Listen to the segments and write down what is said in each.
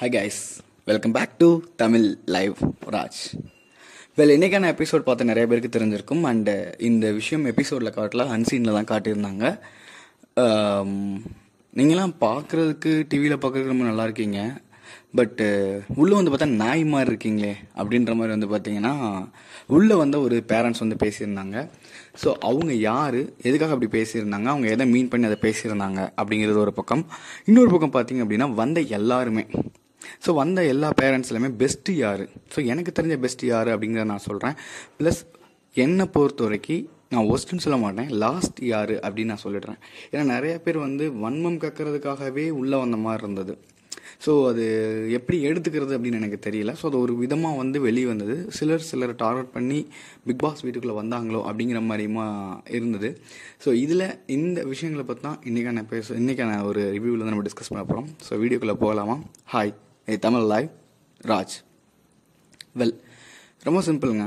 high guys welcome back to Tamil live Raj well இன்றைக்கான episode பார்த்து நிறைய பேருக்கு தெரிஞ்சிருக்கும் அண்டு uh, இந்த விஷயம் எபிசோடில் காட்டலாம் அன்சீனில் தான் காட்டியிருந்தாங்க um, நீங்களாம் பார்க்குறதுக்கு டிவியில் பார்க்குறதுக்கு ரொம்ப நல்லா இருக்கீங்க பட்டு uh, உள்ளே வந்து பார்த்தா நாய் மாதிரி இருக்கீங்களே அப்படின்ற மாதிரி வந்து பார்த்தீங்கன்னா உள்ளே வந்து ஒரு பேரண்ட்ஸ் வந்து பேசியிருந்தாங்க ஸோ அவங்க யார் எதுக்காக அப்படி பேசியிருந்தாங்க அவங்க எதை மீன் பண்ணி அதை பேசியிருந்தாங்க அப்படிங்கிறது ஒரு பக்கம் இன்னொரு பக்கம் பார்த்தீங்க அப்படின்னா வந்த எல்லாருமே ஸோ வந்த எல்லா பேரண்ட்ஸ்லையுமே பெஸ்ட்டு யார் ஸோ எனக்கு தெரிஞ்ச பெஸ்ட்டு யார் அப்படிங்கிறத நான் சொல்கிறேன் ப்ளஸ் என்னை பொறுத்த வரைக்கும் நான் ஒஸ்ட்டுன்னு சொல்ல மாட்டேன் லாஸ்ட் யார் அப்படின்னு நான் சொல்லிடுறேன் ஏன்னா நிறைய பேர் வந்து வன்மம் கக்கிறதுக்காகவே உள்ளே வந்த மாதிரி இருந்தது ஸோ அது எப்படி எடுத்துக்கிறது அப்படின்னு எனக்கு தெரியல ஸோ அது ஒரு விதமாக வந்து வெளியே வந்தது சிலர் சிலர் டார்கெட் பண்ணி பிக் பாஸ் வீட்டுக்குள்ளே வந்தாங்களோ அப்படிங்கிற மாதிரியுமா இருந்தது ஸோ இதில் இந்த விஷயங்களை பற்றி தான் இன்றைக்கான பேச இன்றைக்கான ஒரு ரிவ்யூவில் வந்து நம்ம டிஸ்கஸ் பண்ண போகிறோம் ஸோ வீடியோக்குள்ளே போகலாமா hi a Tamil live Raj well ரொம்ப சிம்பிளுங்க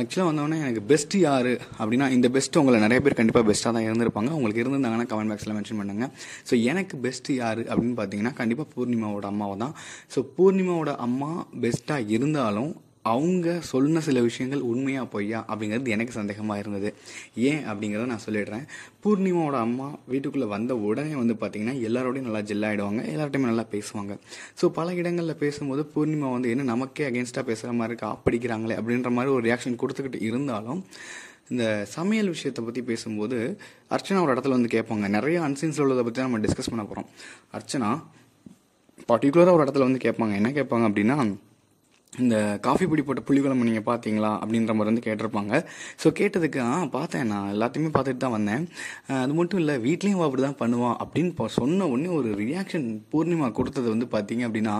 ஆக்சுவலாக வந்தோடனே எனக்கு பெஸ்ட் யார் அப்படின்னா இந்த பெஸ்ட்டு உங்களை நிறைய பேர் கண்டிப்பாக பெஸ்ட்டாக தான் இருந்திருப்பாங்க உங்களுக்கு இருந்திருந்தாங்கன்னா கமெண்ட் பாக்ஸில் மென்ஷன் பண்ணுங்கள் ஸோ எனக்கு பெஸ்ட்டு யார் அப்படின்னு பார்த்தீங்கன்னா கண்டிப்பாக பூர்ணிமாவோட அம்மாவை தான் ஸோ பூர்ணிமாவோட அம்மா பெஸ்ட்டாக இருந்தாலும் அவங்க சொன்ன சில விஷயங்கள் உண்மையாக பொய்யா அப்படிங்கிறது எனக்கு சந்தேகமாக இருந்தது ஏன் அப்படிங்கிறத நான் சொல்லிடுறேன் பூர்ணிமாவோட அம்மா வீட்டுக்குள்ளே வந்த உடனே வந்து பார்த்தீங்கன்னா எல்லாரோடையும் நல்லா ஜெல்லாயிடுவாங்க எல்லார்ட்டையுமே நல்லா பேசுவாங்க ஸோ பல இடங்களில் பேசும்போது பூர்ணிமா வந்து என்ன நமக்கே அகேன்ஸ்டாக பேசுகிற மாதிரி இருக்கா அப்படிக்கிறாங்களே அப்படின்ற மாதிரி ஒரு ரியாக்ஷன் கொடுத்துக்கிட்டு இருந்தாலும் இந்த சமையல் விஷயத்தை பற்றி பேசும்போது அர்ச்சனா ஒரு இடத்துல வந்து கேட்பாங்க நிறைய அன்சீன்ஸ் உள்ளதை பற்றி நம்ம டிஸ்கஸ் பண்ண போகிறோம் அர்ச்சனா பர்டிகுலராக ஒரு இடத்துல வந்து கேட்பாங்க என்ன கேட்பாங்க அப்படின்னா இந்த காஃபி பிடி போட்ட புளிக்குழம்பு நீங்கள் பார்த்தீங்களா அப்படின்ற மாதிரி வந்து கேட்டிருப்பாங்க ஸோ கேட்டதுக்கு ஆ பார்த்தேன் நான் எல்லாத்தையுமே பார்த்துட்டு தான் வந்தேன் அது மட்டும் இல்லை வீட்லேயும் அப்படி தான் பண்ணுவான் அப்படின்னு சொன்ன உடனே ஒரு ரியாக்ஷன் பூர்ணிமா கொடுத்தது வந்து பார்த்தீங்க அப்படின்னா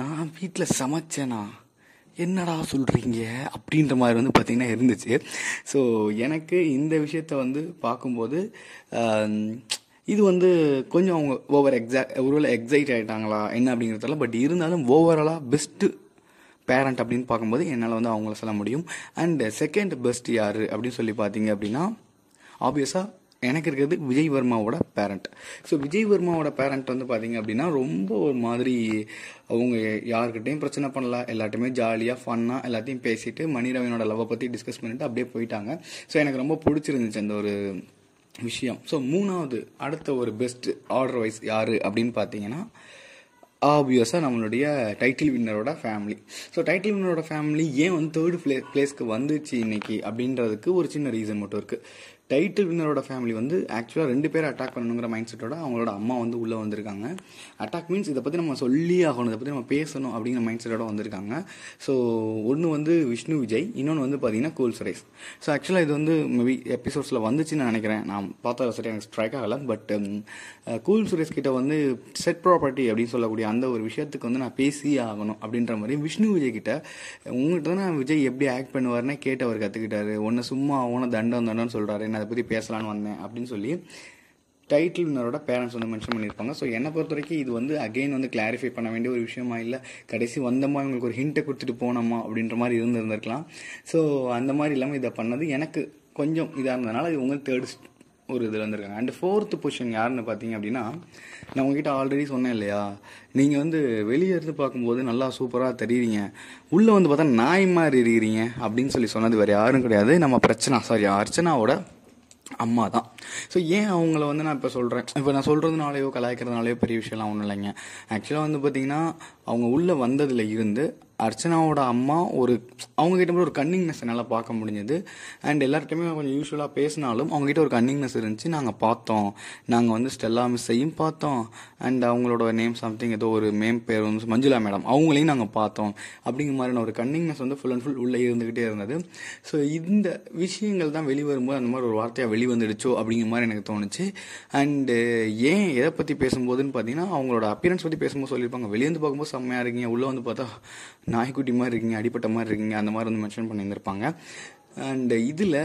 நான் வீட்டில் சமைச்சேனா என்னடா சொல்கிறீங்க அப்படின்ற மாதிரி வந்து பார்த்திங்கன்னா இருந்துச்சு ஸோ எனக்கு இந்த விஷயத்த வந்து பார்க்கும்போது இது வந்து கொஞ்சம் அவங்க ஓவர் எக்ஸா ஒருவேளை எக்ஸைட் ஆகிட்டாங்களா என்ன அப்படிங்கிறதெல்லாம் பட் இருந்தாலும் ஓவராலாக பெஸ்ட்டு பேரண்ட் அப்படின்னு பார்க்கும்போது என்னால் வந்து அவங்கள சொல்ல முடியும் அண்ட் செகண்ட் பெஸ்ட் யார் அப்படின்னு சொல்லி பார்த்தீங்க அப்படின்னா ஆப்வியஸாக எனக்கு இருக்கிறது விஜய் வர்மாவோட பேரண்ட் ஸோ விஜய் வர்மாவோட பேரண்ட் வந்து பார்த்தீங்க அப்படின்னா ரொம்ப ஒரு மாதிரி அவங்க யாருக்கிட்டையும் பிரச்சனை பண்ணல எல்லாத்தையுமே ஜாலியாக ஃபன்னாக எல்லாத்தையும் பேசிட்டு மணிரவனோட லவ்வை பற்றி டிஸ்கஸ் பண்ணிட்டு அப்படியே போயிட்டாங்க ஸோ எனக்கு ரொம்ப பிடிச்சிருந்துச்சு அந்த ஒரு விஷயம் ஸோ மூணாவது அடுத்த ஒரு பெஸ்ட் ஆர்டர் வைஸ் யார் அப்படின்னு பார்த்தீங்கன்னா ஆப்வியஸாக நம்மளுடைய டைட்டில் வின்னரோட ஃபேமிலி ஸோ டைட்டில் வின்னரோட ஃபேமிலி ஏன் வந்து தேர்டு பிளே பிளேஸ்க்கு வந்துச்சு இன்னைக்கு அப்படின்றதுக்கு ஒரு சின்ன ரீசன் மட்டும் இருக்குது டைட்டில் வின்னரோட ஃபேமிலி வந்து ஆக்சுவலாக ரெண்டு பேரும் அட்டாக் பண்ணணுங்கிற மைண்ட் செட்டோட அவங்களோட அம்மா வந்து உள்ளே வந்திருக்காங்க அட்டாக் மீன்ஸ் இதை பற்றி நம்ம சொல்லி ஆகணும் இதை பற்றி நம்ம பேசணும் அப்படிங்கிற மைண்ட் செட்டோட வந்திருக்காங்க ஸோ ஒன்று வந்து விஷ்ணு விஜய் இன்னொன்று வந்து பார்த்தீங்கன்னா கூல் சுரேஷ் ஸோ ஆக்சுவலாக இது வந்து மேபி எபிசோட்ஸில் வந்துச்சுன்னு நினைக்கிறேன் நான் பார்த்தா சரி எனக்கு ஸ்ட்ரைக் ஆகலை பட் கூல் சுரேஷ் கிட்ட வந்து செட் ப்ராப்பர்ட்டி அப்படின்னு சொல்லக்கூடிய அந்த ஒரு விஷயத்துக்கு வந்து நான் பேசி ஆகணும் அப்படின்ற மாதிரி விஷ்ணு விஜய் கிட்ட உங்கள்கிட்ட நான் விஜய் எப்படி ஆக்ட் பண்ணுவார்னே கேட்டு அவர் கற்றுக்கிட்டாரு ஒன்று சும்மா ஆகணும் தண்டம் தண்டம்னு சொல்கிறாரு அதை பற்றி பேசலான்னு வந்தேன் அப்படின்னு சொல்லி டைட்டில் வினரோட பேரண்ட்ஸ் வந்து மென்ஷன் பண்ணியிருப்பாங்க ஸோ என்னை பொறுத்த வரைக்கும் இது வந்து அகெயின் வந்து கிளாரிஃபை பண்ண வேண்டிய ஒரு விஷயமா இல்லை கடைசி வந்தோமா இவங்களுக்கு ஒரு ஹிண்ட்டை கொடுத்துட்டு போனோமா அப்படின்ற மாதிரி இருந்திருக்கலாம் ஸோ அந்த மாதிரி இல்லாமல் இதை பண்ணது எனக்கு கொஞ்சம் இதாக இருந்ததுனால இது உங்களுக்கு தேர்ட் ஒரு இதில் வந்திருக்காங்க அண்ட் ஃபோர்த்து பொசிஷன் யாருன்னு பார்த்தீங்க அப்படின்னா நான் உங்ககிட்ட ஆல்ரெடி சொன்னேன் இல்லையா நீங்கள் வந்து வெளியே இருந்து பார்க்கும்போது நல்லா சூப்பராக தெரியுறீங்க உள்ளே வந்து பார்த்தா நாய் மாதிரி இருக்கிறீங்க அப்படின்னு சொல்லி சொன்னது வேறு யாரும் கிடையாது நம்ம பிரச்சனை சாரி அர்ச்சனாவோட அம்மா தான் ஸோ ஏன் அவங்கள வந்து நான் இப்போ சொல்கிறேன் இப்போ நான் சொல்கிறதுனாலையோ கலாய்க்கிறதுனாலையோ பெரிய விஷயம்லாம் ஒன்றும் இல்லைங்க ஆக்சுவலாக வந்து பார்த்திங்கன்னா அவங்க உள்ளே வந்ததில் இருந்து அர்ச்சனாவோட அம்மா ஒரு கிட்ட மட்டும் ஒரு கன்னிங்னஸ் என்னால் பார்க்க முடிஞ்சது அண்ட் எல்லார்கிட்டையுமே கொஞ்சம் யூஸ்வலாக பேசினாலும் அவங்ககிட்ட ஒரு கன்னிங்னஸ் இருந்துச்சு நாங்கள் பார்த்தோம் நாங்கள் வந்து ஸ்டெல்லா மிஸ்ஸையும் பார்த்தோம் அண்ட் அவங்களோட நேம் சம்திங் ஏதோ ஒரு மேம் பேர் வந்து மஞ்சுளா மேடம் அவங்களையும் நாங்கள் பார்த்தோம் அப்படிங்கிற மாதிரியான ஒரு கன்னிங்னஸ் வந்து ஃபுல் அண்ட் ஃபுல் உள்ளே இருந்துக்கிட்டே இருந்தது ஸோ இந்த விஷயங்கள் தான் வெளிவரும்போது அந்த மாதிரி ஒரு வார்த்தையாக வெளிவந்துடுச்சோ அப்படிங்கிற மாதிரி எனக்கு தோணுச்சு அண்டு ஏன் எதை பற்றி பேசும்போதுன்னு பார்த்தீங்கன்னா அவங்களோட அப்பியரன்ஸ் பற்றி பேசும்போது சொல்லியிருப்பாங்க வெளியே வந்து பார்க்கும்போது செம்மையாக இருக்கீங்க உள்ளே வந்து பார்த்தா நாய்க்குட்டி மாதிரி இருக்கீங்க அடிப்பட்ட மாதிரி இருக்கீங்க அந்த மாதிரி வந்து மென்ஷன் பண்ணியிருந்திருப்பாங்க அண்ட் இதில்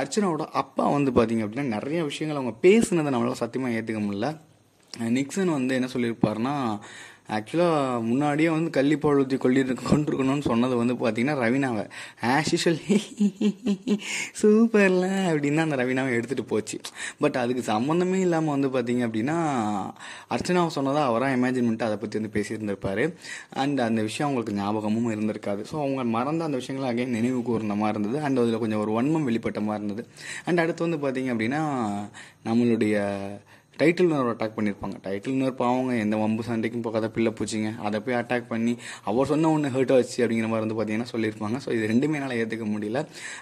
அர்ச்சனாவோட அப்பா வந்து பார்த்திங்க அப்படின்னா நிறைய விஷயங்கள் அவங்க பேசுனதை நம்மளால் சத்தியமாக ஏற்றுக்க முடியல நிக்சன் வந்து என்ன சொல்லியிருப்பாருன்னா ஆக்சுவலாக முன்னாடியே வந்து கள்ளிப்பால் ஊற்றி கொள்ளிட்டு கொண்டிருக்கணும்னு சொன்னது வந்து பார்த்தீங்கன்னா ரவீனாவை ஆஸ் யூஷுவல் சூப்பரில் அப்படின்னு அந்த ரவீனாவை எடுத்துகிட்டு போச்சு பட் அதுக்கு சம்மந்தமே இல்லாமல் வந்து பார்த்தீங்க அப்படின்னா அர்ச்சனாவை சொன்னதாக அவராக இமேஜின் பண்ணிட்டு அதை பற்றி வந்து பேசியிருந்திருப்பார் அண்ட் அந்த விஷயம் அவங்களுக்கு ஞாபகமும் இருந்திருக்காது ஸோ அவங்க மறந்த அந்த விஷயங்களை அகைன் நினைவு கூர்ந்த மாதிரி இருந்தது அண்ட் அதில் கொஞ்சம் ஒரு வன்மம் வெளிப்பட்ட மாதிரி இருந்தது அண்ட் அடுத்து வந்து பார்த்தீங்க அப்படின்னா நம்மளுடைய டைட்டில் நர்வை அட்டாக் பண்ணியிருப்பாங்க டைட்டில் நர்வ் அவங்க எந்த வம்பு சண்டைக்கும் போகாத பிள்ளை பூச்சிங்க அதை போய் அட்டாக் பண்ணி அவர் சொன்ன ஒன்று ஹர்ட் ஆச்சு அப்படிங்கிற மாதிரி வந்து பார்த்தீங்கன்னா சொல்லியிருப்பாங்க ஸோ இது ரெண்டுமே என்னால் ஏற்றுக்க முடியல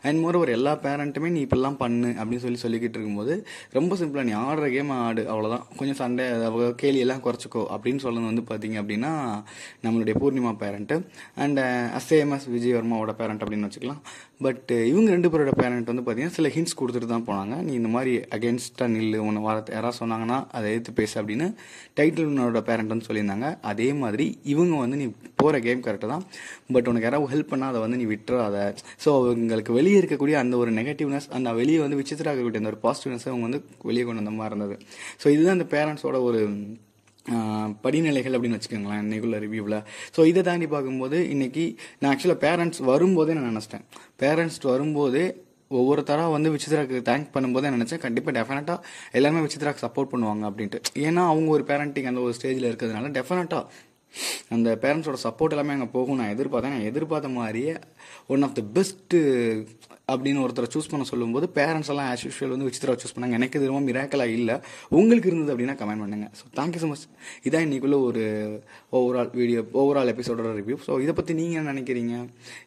அண்ட் மோர் ஒரு எல்லா பேரண்ட்டுமே நீ இப்படிலாம் பண்ணு அப்படின்னு சொல்லி சொல்லிக்கிட்டு இருக்கும்போது ரொம்ப சிம்பிளாக நீ ஆடுற கேம் ஆடு அவ்வளோதான் கொஞ்சம் சண்டை கேலியெல்லாம் குறைச்சிக்கோ அப்படின்னு சொல்லுறது வந்து பார்த்தீங்க அப்படின்னா நம்மளுடைய பூர்ணிமா பேரண்ட்டு அண்ட் அஸ்ஏஎம்எஸ் விஜயவர்மாவோட பேரண்ட் அப்படின்னு வச்சுக்கலாம் பட் இவங்க ரெண்டு பேரோட பேரண்ட் வந்து பார்த்தீங்கன்னா சில ஹிண்ட்ஸ் கொடுத்துட்டு தான் போனாங்க நீ இந்த மாதிரி அகேன்ஸ்டாக நில்லு உன்னை வார யாராவது சொன்னாங்க சொல்கிறாங்கன்னா அதை எடுத்து பேசு அப்படின்னு டைட்டில் உன்னோட பேரண்ட்னு சொல்லியிருந்தாங்க அதே மாதிரி இவங்க வந்து நீ போகிற கேம் கரெக்டாக தான் பட் உனக்கு யாராவது ஹெல்ப் பண்ணால் அதை வந்து நீ விட்டுறாத ஸோ அவங்களுக்கு வெளியே இருக்கக்கூடிய அந்த ஒரு நெகட்டிவ்னஸ் அந்த வெளியே வந்து விசித்திரா இருக்கக்கூடிய அந்த ஒரு பாசிட்டிவ்னஸ் அவங்க வந்து வெளியே கொண்டு வந்த மாதிரி இருந்தது ஸோ இதுதான் அந்த பேரண்ட்ஸோட ஒரு படிநிலைகள் அப்படின்னு வச்சுக்கோங்களேன் இன்னைக்குள்ள ரிவ்யூவில் ஸோ இதை தாண்டி பார்க்கும்போது இன்றைக்கி நான் ஆக்சுவலாக பேரண்ட்ஸ் வரும்போதே நான் நினச்சிட்டேன் பேரண்ட்ஸ் வரும்போது ஒவ்வொரு தரம் வந்து விசித்ராக்கு தேங்க் பண்ணும்போது நினைச்சேன் கண்டிப்பாக டெஃபினட்டாக எல்லாருமே விசித்ராக்கு சப்போர்ட் பண்ணுவாங்க அப்படின்ட்டு ஏன்னா அவங்க ஒரு பேரண்டிங் அந்த ஒரு ஸ்டேஜில் இருக்கிறதுனால டெஃபினட்டாக அந்த பேரண்ட்ஸோட சப்போர்ட் எல்லாமே அங்கே போகும் நான் எதிர்பார்த்தேன் நான் எதிர்பார்த்த மாதிரியே ஒன் ஆஃப் த பெஸ்ட்டு அப்படின்னு ஒருத்தரை சூஸ் பண்ண சொல்லும்போது பேரண்ட்ஸ் எல்லாம் ஆஸ் யூஷுவல் வந்து விசித்திரா சூஸ் பண்ணாங்க எனக்கு இது ரொம்ப மிராக்கலாக இல்லை உங்களுக்கு இருந்தது அப்படின்னா கமெண்ட் பண்ணுங்க ஸோ தேங்க்யூ ஸோ மச் இதான் இன்றைக்குள்ளே ஒரு ஓவரால் வீடியோ ஓவரால் எபிசோடோட ரிவ்யூ ஸோ இதை பற்றி நீங்கள் என்ன நினைக்கிறீங்க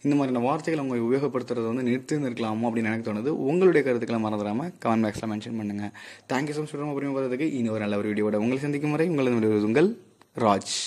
இந்த மாதிரியான வார்த்தைகளை உங்கள் உபயோகப்படுத்துறது வந்து இருக்கலாமா அப்படின்னு எனக்கு தோணுது உங்களுடைய கருத்துக்களை மறந்துடாமல் கமெண்ட் பாக்ஸில் மென்ஷன் பண்ணுங்கள் தேங்க்யூ ஸோ மச் அப்புறமா பார்த்ததுக்கு இன்னொரு நல்ல ஒரு வீடியோட உங்களை சந்திக்கும் முறை உங்களது உங்கள் ராஜ்